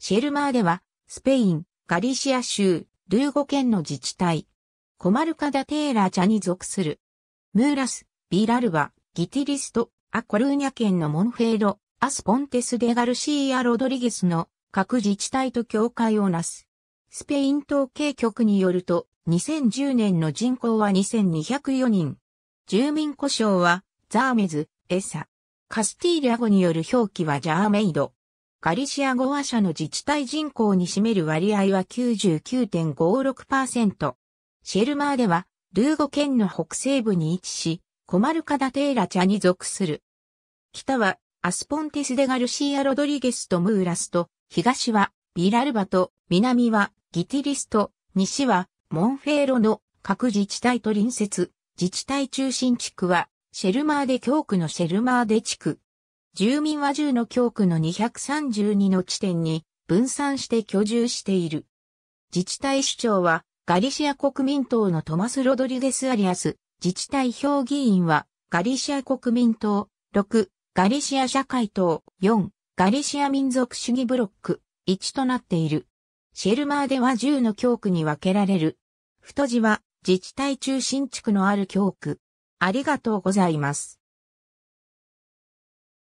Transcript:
シェルマーでは、スペイン、ガリシア州、ルーゴ県の自治体、コマルカダ・テーラチャに属する。ムーラス、ビラルバ、ギティリスト、アコルーニャ県のモンフェード、アスポンテス・デ・ガルシーア・ロドリゲスの各自治体と境界をなす。スペイン統計局によると、2010年の人口は2204人。住民故障は、ザーメズ、エサ。カスティーリャ語による表記はジャーメイド。ガリシア語話者の自治体人口に占める割合は99.56%。シェルマーでは、ルーゴ県の北西部に位置し、コマルカダテーラチャに属する。北は、アスポンテスデガルシア・ロドリゲスとムーラスと、東は、ビラルバと、南は、ギティリスと、西は、モンフェーロの各自治体と隣接、自治体中心地区は、シェルマーデ教区のシェルマーデ地区、住民は10の教区の232の地点に分散して居住している。自治体首長はガリシア国民党のトマス・ロドリゲス・アリアス、自治体評議員はガリシア国民党6、ガリシア社会党4、ガリシア民族主義ブロック1となっている。シェルマーでは10の教区に分けられる。太字は自治体中心地区のある教区。ありがとうございます。